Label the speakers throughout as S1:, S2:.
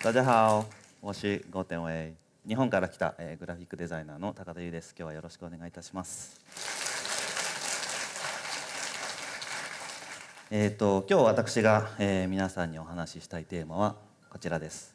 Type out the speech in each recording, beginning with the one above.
S1: 大家好，我是ゴテンウ日本から来た、えー、グラフィックデザイナーの高田優です。今日はよろしくお願いいたします。えっ、ー、と今日私が、えー、皆さんにお話ししたいテーマはこちらです。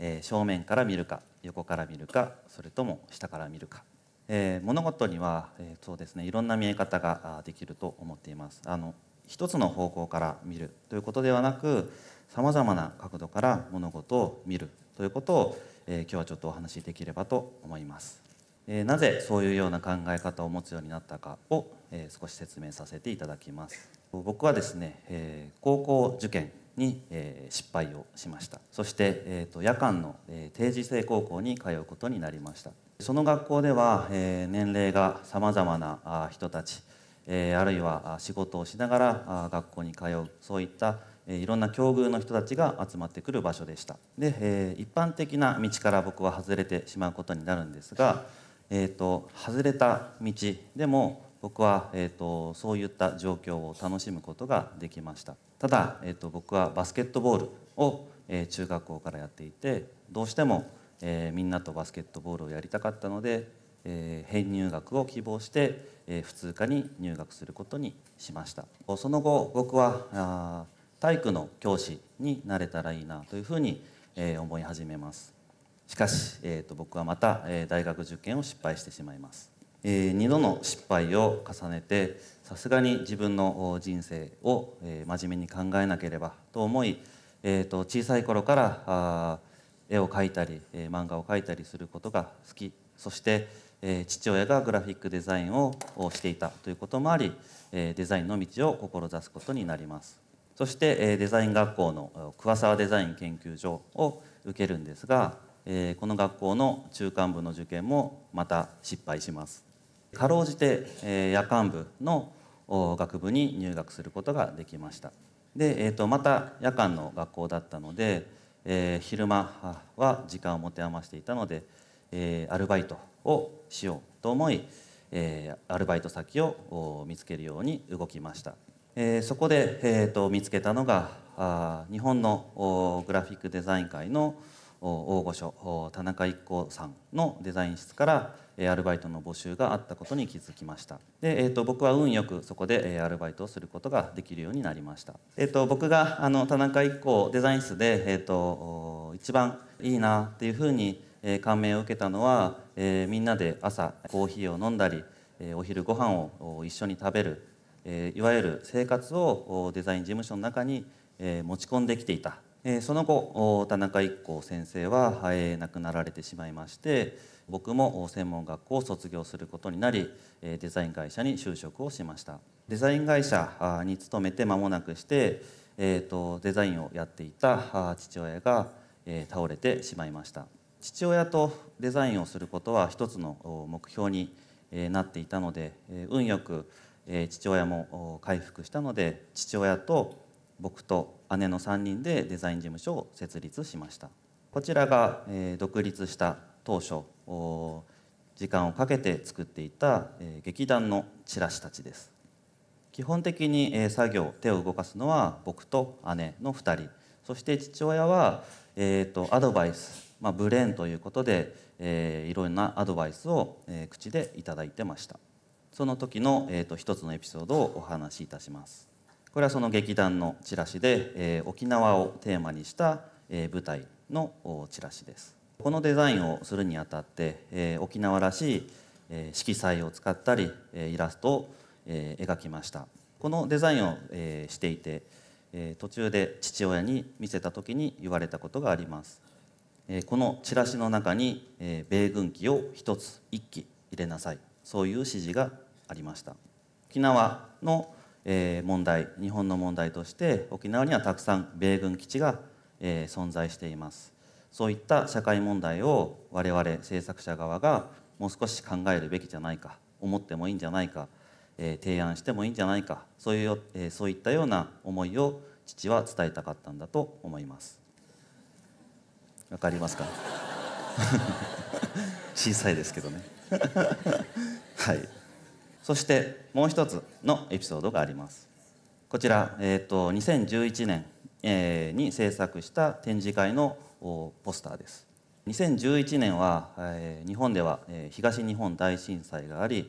S1: えー、正面から見るか、横から見るか、それとも下から見るか。えー、物事には、えー、そうですね、いろんな見え方ができると思っています。あの一つの方向から見るということではなくさまざまな角度から物事を見るということを、えー、今日はちょっとお話しできればと思います、えー、なぜそういうような考え方を持つようになったかを、えー、少し説明させていただきます僕はですね、え高校受験に、え失敗をしましたそして、えーと、夜間の、え定時制高校に通うことになりましたその学校では、え年齢がさまざまな人たちえあるいは仕事をしながら学校に通うそういったいろんな境遇の人たちが集まってくる場所でしたで、え一般的な道から僕は外れてしまうことになるんですが、えーと、外れた道でも僕は、えーと、そういった状況を楽しむことができましたただ、えーと、と僕はバスケットボールを、えー、中学校からやっていてどうしても、えー、みんなとバスケットボールをやりたかったのでえー、編入学を希望して、えー、普通科に入学することにしましたその後僕は体育の教師になれたらいいなというふうに、えー、思い始めますしかし、えーと、僕はまた、えー、大学受験を失敗してしまいます、えー、2度の失敗を重ねてさすがに自分の人生を、えー、真面目に考えなければと思い、えーと、と小さい頃からあ絵を描いたり、えー、漫画を描いたりすることが好きそして、え父親がグラフィックデザインをしていたということもあり、えデザインの道を志すことになりますそして、えデザイン学校の桑沢デザイン研究所を受けるんですが、えこの学校の中間部の受験もまた失敗しますかろうじて、え夜間部の学部に入学することができましたで、えーと、とまた夜間の学校だったので、えー、昼間は時間を持て余していたので、えー、アルバイトをしようと思い、えー、アルバイト先を見つけるように動きました、えー、そこで、えーと、見つけたのがあ日本のグラフィックデザイン界の大御所田中一行さんのデザイン室からアルバイトの募集があったことに気づきましたで、えーと、僕は運よくそこでアルバイトをすることができるようになりました、えーと、僕があの田中一行デザイン室で、えーと、と一番いいなっていうふうにえ感銘を受けたのは、えみんなで朝コーヒーを飲んだり、えお昼ご飯を一緒に食べる、えいわゆる生活をデザイン事務所の中に、え持ち込んできていた、えその後田中一行先生は、え亡くなられてしまいまして僕も専門学校を卒業することになりデザイン会社に就職をしましたデザイン会社に勤めて間もなくして、えと、デザインをやっていた父親が、え倒れてしまいました父親とデザインをすることは一つの目標になっていたので運よく父親も回復したので父親と僕と姉の3人でデザイン事務所を設立しましたこちらが独立した当初時間をかけて作っていた劇団のチラシたちです基本的に作業手を動かすのは僕と姉の2人そして父親は、えーと、とアドバイスまあ、ブレーンということで、えー、いろんなアドバイスを、えー、口でいただいてましたその時の、えーと、と一つのエピソードをお話しいたしますこれはその劇団のチラシで、えー、沖縄をテーマにした、えー、舞台のチラシですこのデザインをするにあたって、えー、沖縄らしい、えー、色彩を使ったり、えー、イラストを、えー、描きましたこのデザインを、えー、していて、えー、途中で父親に見せた時に言われたことがありますこのチラシの中に米軍機を1つ1機入れなさいそういう指示がありました沖縄の問題日本の問題として沖縄にはたくさん米軍基地が存在していますそういった社会問題を我々制作者側がもう少し考えるべきじゃないか思ってもいいんじゃないか提案してもいいんじゃないかそういうそういったような思いを父は伝えたかったんだと思います。分かりますか 小さいですけどね はいそしてもう一つのエピソードがありますこちら、えーと、2011年、えー、に制作した展示会のポスターです2011年は、えー、日本では、えー、東日本大震災があり、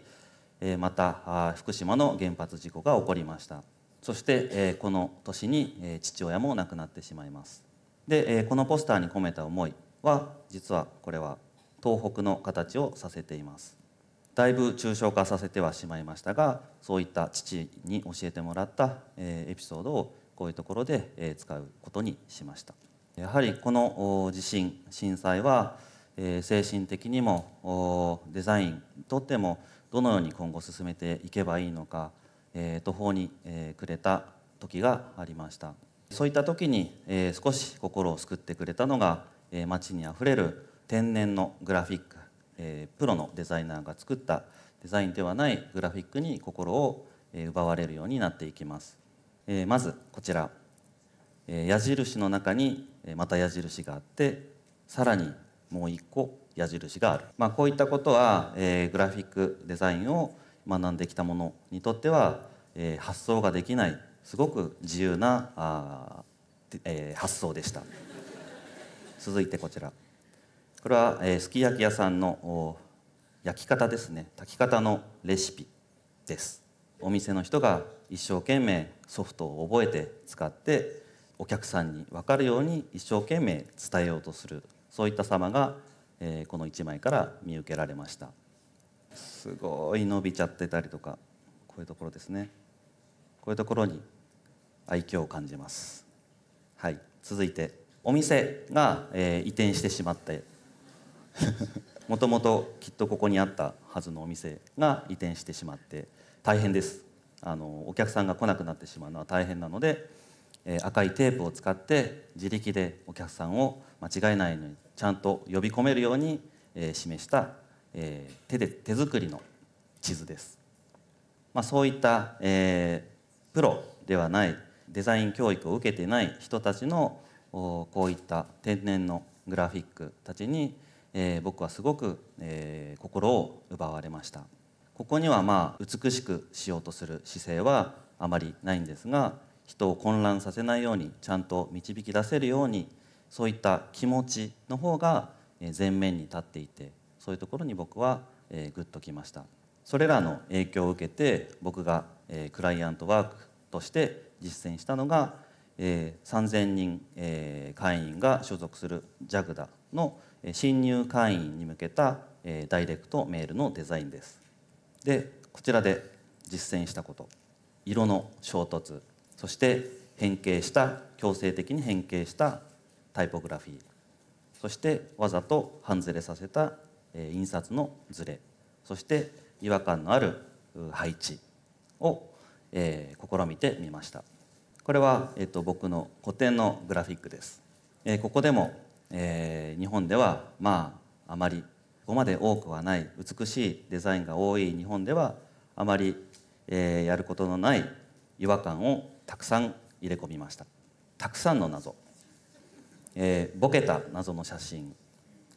S1: えー、また福島の原発事故が起こりましたそして、えー、この年に、えー、父親も亡くなってしまいますで、えこのポスターに込めた思いは実はこれは東北の形をさせていますだいぶ抽象化させてはしまいましたがそういった父に教えてもらった、えエピソードをこういうところで、え使うことにしましたやはりこの地震震災は、え精神的にもデザインにとってもどのように今後進めていけばいいのか、え途方に、えくれた時がありました。そういった時に、えー、少し心を救ってくれたのが、えー、街にあふれる天然のグラフィック、えー、プロのデザイナーが作ったデザインではないグラフィックに心を、え奪われるようになっていきます、えー、まずこちら、えー、矢印の中にまた矢印があってさらにもう一個矢印がある、まあ、こういったことは、えー、グラフィックデザインを学んできた者にとっては、えー、発想ができないすごく自由なあ、えー、発想でした続いてこちらこれは、えー、すき焼き屋さんの焼き方ですね炊き方のレシピですお店の人が一生懸命ソフトを覚えて使ってお客さんに分かるように一生懸命伝えようとするそういった様が、えー、この1枚から見受けられましたすごい伸びちゃってたりとかこういうところですねこういうところに愛嬌を感じます、はい、続いてお店が、えー、移転してしまって もともときっとここにあったはずのお店が移転してしまって大変ですあのお客さんが来なくなってしまうのは大変なので、えー、赤いテープを使って自力でお客さんを間違えないようにちゃんと呼び込めるように、えー、示した、えー、手で手作りの地図です、まあ、そういった、えプロではないデザイン教育を受けてない人たちのこういった天然のグラフィックたちに、え僕はすごく、え心を奪われましたここにはまあ美しくしようとする姿勢はあまりないんですが人を混乱させないようにちゃんと導き出せるようにそういった気持ちの方が前面に立っていてそういうところに僕はグッときましたそれらの影響を受けて僕がクライアントワークとして実践したのが、えー、3,000人、えー、会員が所属する JAGDA の新入会員に向けた、えー、ダイレクトメールのデザインです。でこちらで実践したこと色の衝突そして変形した強制的に変形したタイポグラフィーそしてわざと半ずれさせた、えー、印刷のずれそして違和感のある配置をえー、試みてみましたこれは、えーと、僕の古典のグラフィックです、えー、ここでも、えー、日本ではまああまりここまで多くはない美しいデザインが多い日本ではあまり、えー、やることのない違和感をたくさん入れ込みましたたくさんの謎、えー、ボケた謎の写真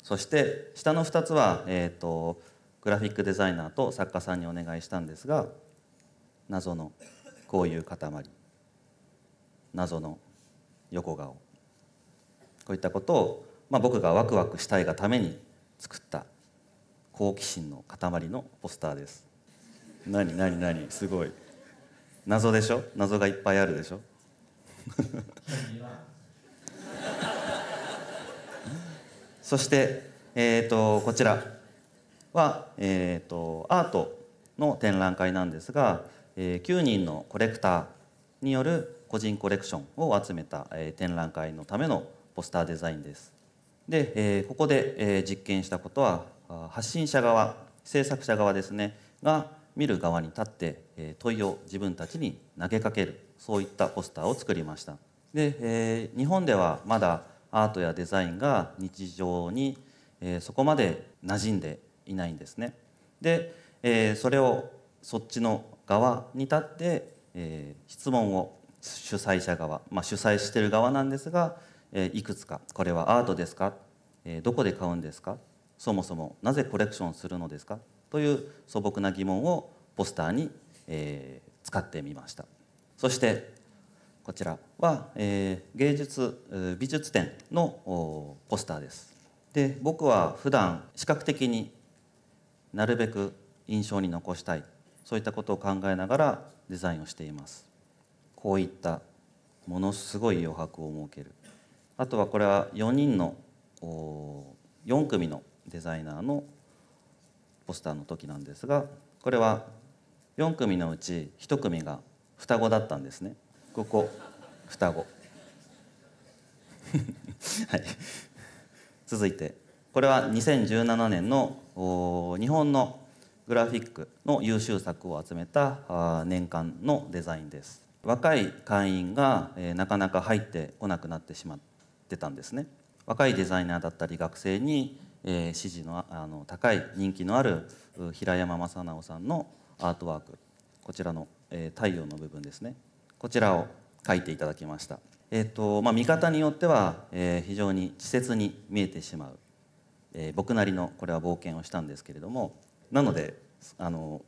S1: そして下の2つは、えーとグラフィックデザイナーと作家さんにお願いしたんですが謎のこういう塊謎の横顔こういったことを、まあ、僕がワクワクしたいがために作った好奇心の塊のポスターです何何何すごい謎でしょ謎がいっぱいあるでしょ そして、えーと、こちらは、えーとアートの展覧会なんですがえ9人のコレクターによる個人コレクションを集めた、え展覧会のためのポスターデザインです。で、えここで、え実験したことは発信者側制作者側ですねが見る側に立って、え問いを自分たちに投げかけるそういったポスターを作りました。で、え日本ではまだアートやデザインが日常に、えそこまで馴染んでいないんですね。で、えそれをそっちの側に立って、えー、質問を主催者側、まあ、主催してる側なんですが、えー、いくつか「これはアートですか?」えー「どこで買うんですか?」「そもそもなぜコレクションするのですか?」という素朴な疑問をポスターに、えー、使ってみましたそしてこちらは、えー、芸術美術展のポスターですで僕は普段視覚的になるべく印象に残したいそういったことを考えながらデザインをしていますこういったものすごい余白を設けるあとはこれは4人の4組のデザイナーのポスターの時なんですがこれは4組のうち1組が双子だったんですねここ双子 はい続いてこれは2017年の日本のグラフィックの優秀作を集めた年間のデザインです若い会員がなかなか入ってこなくなってしまってたんですね若いデザイナーだったり学生に支持のあの高い人気のある平山正直さんのアートワークこちらの太陽の部分ですねこちらを描いていただきましたえーとまあ、見方によっては、え非常に稚拙に見えてしまう、え僕なりのこれは冒険をしたんですけれどもなのであの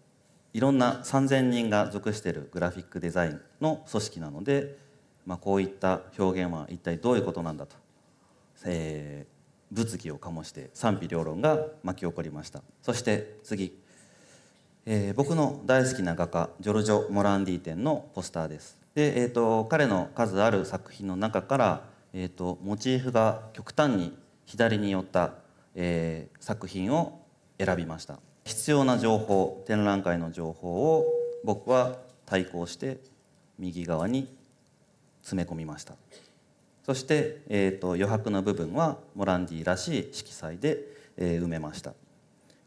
S1: いろんな3,000人が属しているグラフィックデザインの組織なので、まあ、こういった表現は一体どういうことなんだと、えー、物議を醸して賛否両論が巻き起こりましたそして次、えー、僕の大好きな画家ジョルジョ・モランディ展のポスターですで、えーと、彼の数ある作品の中から、えーと、とモチーフが極端に左に寄った、えー、作品を選びました必要な情報展覧会の情報を僕は対抗して右側に詰め込みましたそして、えーと、余白の部分はモランディらしい色彩で、えー、埋めました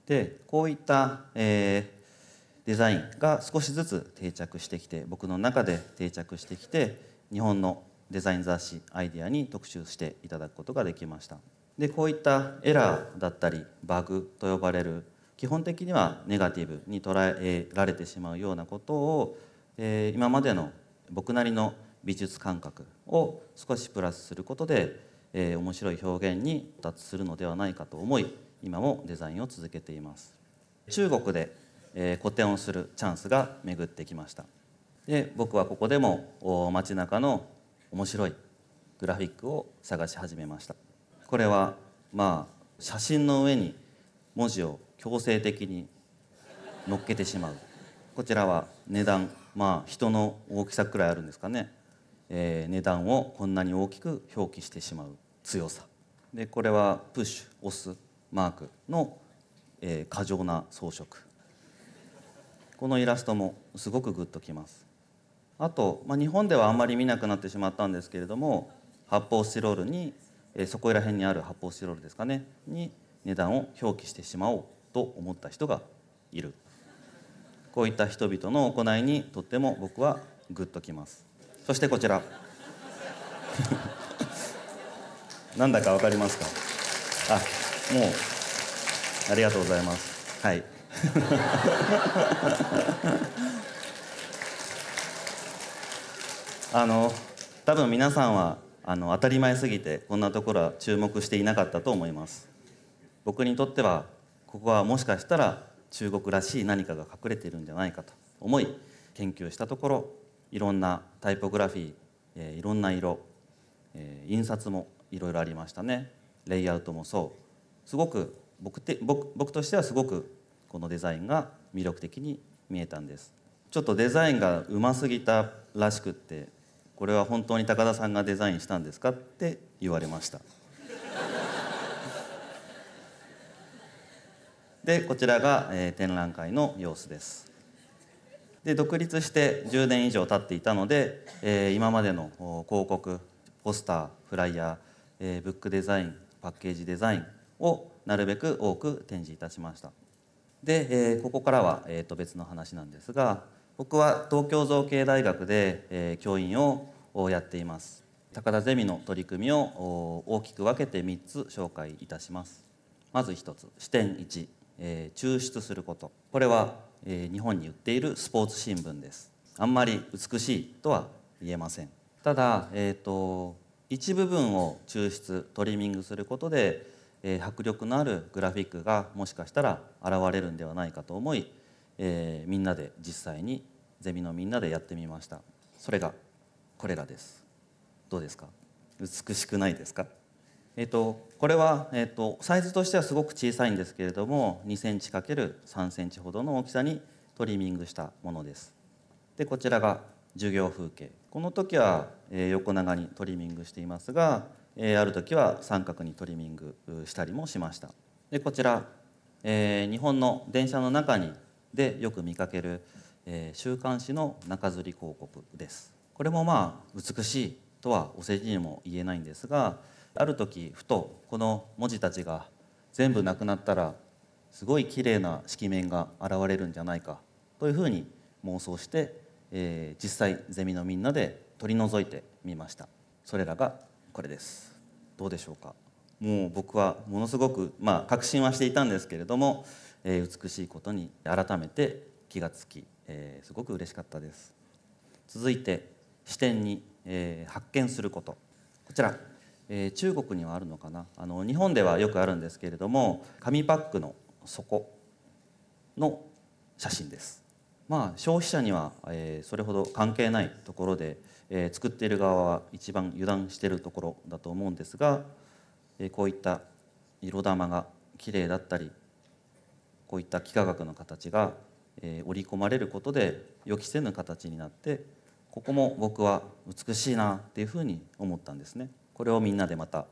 S1: でこういった、えー、デザインが少しずつ定着してきて僕の中で定着してきて日本のデザイン雑誌「アイディア」に特集していただくことができましたでこういったエラーだったりバグと呼ばれる基本的にはネガティブに捉えられてしまうようなことを、えー、今までの僕なりの美術感覚を少しプラスすることで、えー、面白い表現に達するのではないかと思い今もデザインを続けています中国で、えー、個展をするチャンスが巡ってきましたで僕はここでも街中の面白いグラフィックを探し始めましたこれはまあ写真の上に文字を強制的に乗っけてしまうこちらは値段まあ人の大きさくらいあるんですかね、えー、値段をこんなに大きく表記してしまう強さでこれはプッシュ押すマークの、えー、過剰な装飾このイラストもすごくグッときますあと、まあ、日本ではあんまり見なくなってしまったんですけれども発泡スチロールに、えー、そこら辺にある発泡スチロールですかねに値段を表記してしまおうと思った人がいるこういった人々の行いにとっても僕はグッときますそしてこちら なんだかわかりますかあもうありがとうございますはい あの多分皆さんはあの当たり前すぎてこんなところは注目していなかったと思います僕にとってはここはもしかしたら中国らしい何かが隠れているんじゃないかと思い研究したところいろんなタイポグラフィー、えいろんな色、え印刷もいろいろありましたねレイアウトもそうすごく僕て僕僕としてはすごくこのデザインが魅力的に見えたんですちょっとデザインがうますぎたらしくってこれは本当に高田さんがデザインしたんですかって言われました。でこちらが、えー、展覧会の様子ですで独立して10年以上経っていたので、えー、今までの広告ポスターフライヤー、えー、ブックデザインパッケージデザインをなるべく多く展示いたしましたで、えー、ここからは、えー、と別の話なんですが僕は東京造形大学で、えー、教員をやっています高田ゼミの取り組みを大きく分けて3つ紹介いたしますまず1つ視点1えー、抽出することこれは、えー、日本に売っているスポーツ新聞ですあんまり美しいとは言えませんただ、えーと、一部分を抽出トリミングすることで、えー、迫力のあるグラフィックがもしかしたら現れるんではないかと思い、えー、みんなで実際にゼミのみんなでやってみましたそれがこれらですどうですか美しくないですかえっと、これは、えっと、サイズとしてはすごく小さいんですけれども 2cm×3cm ほどの大きさにトリミングしたものです。でこちらが授業風景この時は、え横長にトリミングしていますが、えある時は三角にトリミングしたりもしました。でこちら、え日本の電車の中にでよく見かける、え週刊誌の中吊り広告です。これもまあ美しいとはお世辞にも言えないんですがある時ふとこの文字たちが全部なくなったらすごい綺麗な色面が現れるんじゃないかというふうに妄想して、えー、実際ゼミのみんなで取り除いてみましたそれらがこれですどうでしょうかもう僕はものすごく、まあ、確信はしていたんですけれども、えー、美しいことに改めて気がつき、えー、すごく嬉しかったです続いて視点に、えー、発見することこちらえー、中国にはあるのかなあの日本ではよくあるんですけれども紙パックの底の写真です。まあ、消費者には、えー、それほど関係ないところで、えー、作っている側は一番油断しているところだと思うんですが、えー、こういった色玉が綺麗だったりこういった幾何学の形が、えー、織り込まれることで予期せぬ形になってここも僕は美しいなっていうふうに思ったんですね。これをみんなでまた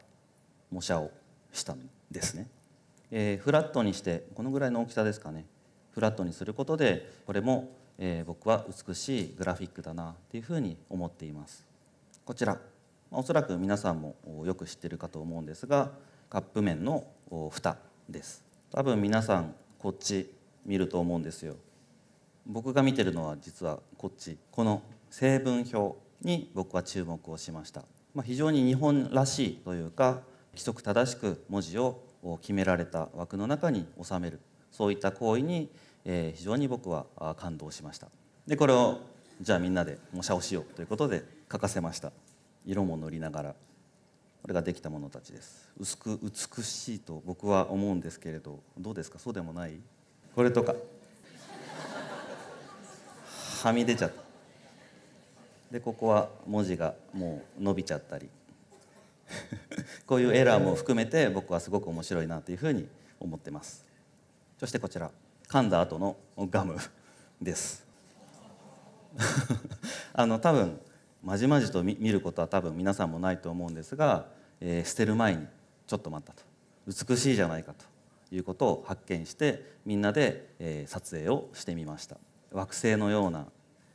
S1: 模写をしたんですね、えー、フラットにしてこのぐらいの大きさですかねフラットにすることでこれも、えー、僕は美しいグラフィックだなっていうふうに思っていますこちらおそらく皆さんもよく知ってるかと思うんですがカップ麺の蓋です多分皆さんこっち見ると思うんですよ僕が見てるのは実はこっちこの成分表に僕は注目をしましたまあ、非常に日本らしいというか規則正しく文字を決められた枠の中に収めるそういった行為に、え非常に僕は感動しましたでこれをじゃあみんなで模写をしようということで書かせました色も塗りながらこれができたものたちです薄く美しいと僕は思うんですけれどどうですかそうでもないこれとかはみ出ちゃったでここは文字がもう伸びちゃったり こういうエラーも含めて僕はすごく面白いなというふうに思ってますそしてこちら噛んだ後のガム です あの多分まじまじと見ることは多分皆さんもないと思うんですが、えー、捨てる前にちょっと待ったと美しいじゃないかということを発見してみんなで、えー、撮影をしてみました惑星のような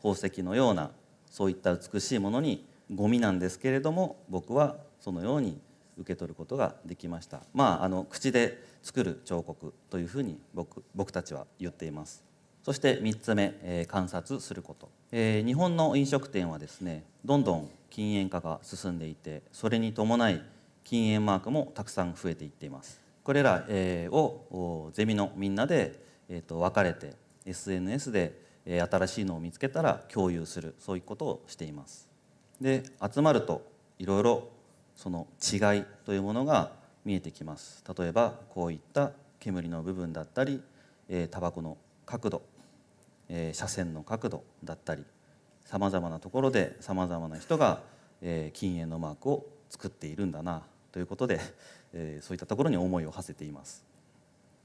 S1: 宝石のようなそういった美しいものにゴミなんですけれども僕はそのように受け取ることができましたまああの口で作る彫刻というふうに僕僕たちは言っていますそして3つ目、えー、観察すること、えー、日本の飲食店はですねどんどん禁煙化が進んでいてそれに伴い禁煙マークもたくさん増えていっていますこれら、えー、をゼミのみんなで、えー、と分かれて SNS で新しいのを見つけたら共有するそういうことをしています。で集まるといろいろその違いというものが見えてきます例えばこういった煙の部分だったりタバコの角度、えー、車線の角度だったりさまざまなところでさまざまな人が、え禁煙のマークを作っているんだなということで、えそういったところに思いを馳せています。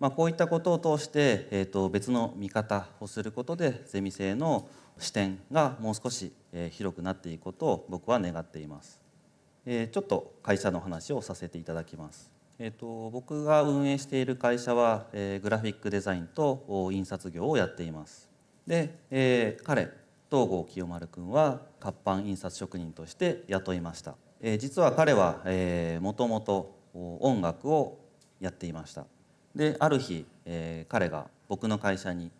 S1: まあ、こういったことを通して、えー、と別の見方をすることでゼミ生の視点がもう少し、え広くなっていくことを僕は願っています、えちょっと会社の話をさせていただきますえーと、僕が運営している会社は、えー、グラフィックデザインと印刷業をやっていますで、えー、彼東郷清丸君は活版印刷職人として雇いました、え実は彼はもともと音楽をやっていましたである日、えー、彼が僕の会社に、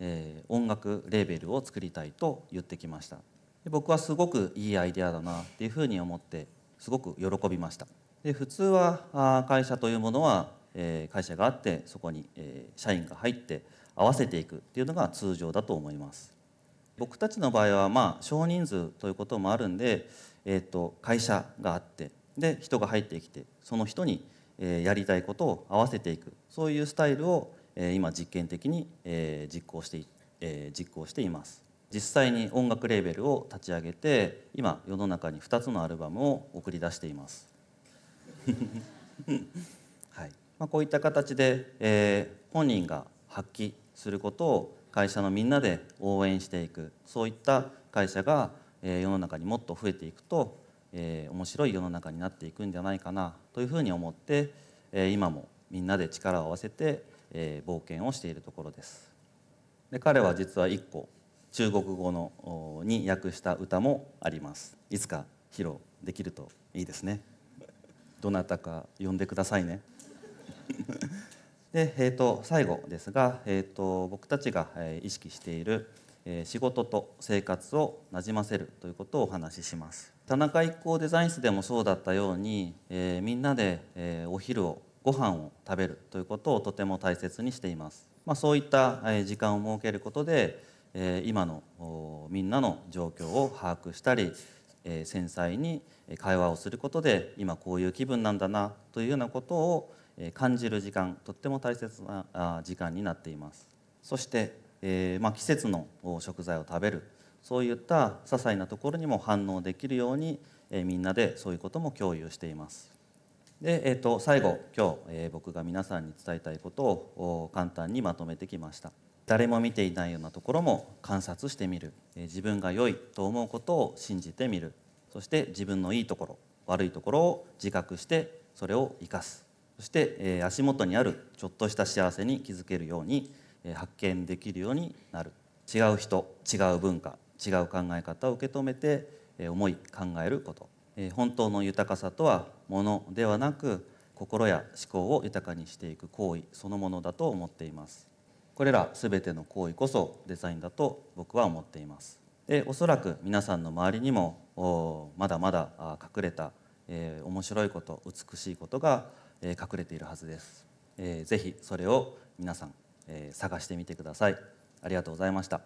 S1: えー、音楽レーベルを作りたいと言ってきましたで僕はすごくいいアイデアだなっていうふうに思ってすごく喜びましたで普通はあ会社というものは、えー、会社があってそこに、えー、社員が入って合わせていくっていうのが通常だと思います僕たちの場合はまあ少人数ということもあるんで、えーと、と会社があってで人が入ってきてその人にやりたいことを合わせていくそういうスタイルを今実験的に実行して実行しています実際に音楽レーベルを立ち上げて今世の中に2つのアルバムを送り出しています はいまあ、こういった形で、え本人が発揮することを会社のみんなで応援していくそういった会社が、え世の中にもっと増えていくと、え面白い世の中になっていくんじゃないかなというふうに思って、え今もみんなで力を合わせて、え冒険をしているところです。で彼は実は1個中国語のに訳した歌もあります。いつか披露できるといいですね。どなたか呼んでくださいね。で、えーと、最後ですが、えーと、と僕たちが、え意識している、え仕事と生活をなじませるということをお話しします。田中一行デザイン室でもそうだったように、えー、みんなで、えー、お昼をご飯を食べるということをとても大切にしています、まあ、そういった、えー、時間を設けることで、えー、今のみんなの状況を把握したり、えー、繊細に会話をすることで今こういう気分なんだなというようなことを感じる時間とっても大切な時間になっていますそして、えーまあ、季節の食材を食べるそういった些細なところにも反応できるように、えみんなでそういうことも共有しています。で、えーと、最後今日、え僕が皆さんに伝えたいことを簡単にまとめてきました。誰も見ていないようなところも観察してみる、え自分が良いと思うことを信じてみるそして自分のいいところ悪いところを自覚してそれを生かすそして、え足元にあるちょっとした幸せに気づけるように、え発見できるようになる違う人違う文化違う考え方を受け止めて思い考えること本当の豊かさとはものではなく心や思考を豊かにしていく行為そのものだと思っていますこれら全ての行為こそデザインだと僕は思っていますでおそらく皆さんの周りにもまだまだ隠れた、えー、面白いこと美しいことが、えー、隠れているはずです、えー、ぜひそれを皆さん、えー、探してみてくださいありがとうございました